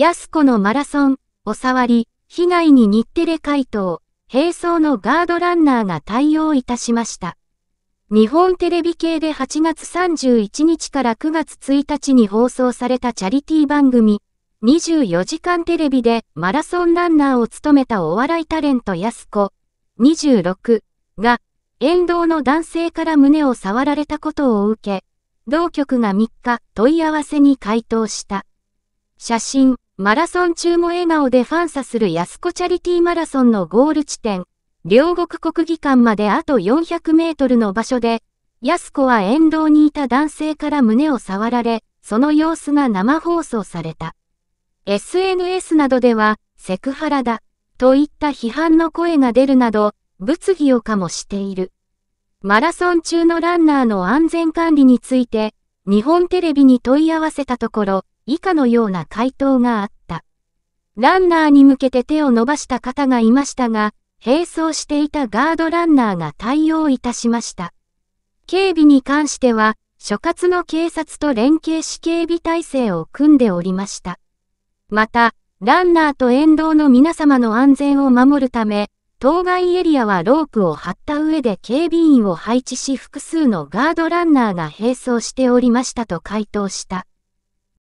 安子のマラソン、おさわり、被害に日テレ回答、並走のガードランナーが対応いたしました。日本テレビ系で8月31日から9月1日に放送されたチャリティー番組、24時間テレビでマラソンランナーを務めたお笑いタレント安子、26が、沿道の男性から胸を触られたことを受け、同局が3日問い合わせに回答した。写真マラソン中も笑顔でファンサする安子チャリティーマラソンのゴール地点、両国国技館まであと400メートルの場所で、安子は沿道にいた男性から胸を触られ、その様子が生放送された。SNS などでは、セクハラだ、といった批判の声が出るなど、物議を醸している。マラソン中のランナーの安全管理について、日本テレビに問い合わせたところ、以下のような回答があった。ランナーに向けて手を伸ばした方がいましたが、並走していたガードランナーが対応いたしました。警備に関しては、所轄の警察と連携し警備体制を組んでおりました。また、ランナーと沿道の皆様の安全を守るため、当該エリアはロープを張った上で警備員を配置し複数のガードランナーが並走しておりましたと回答した。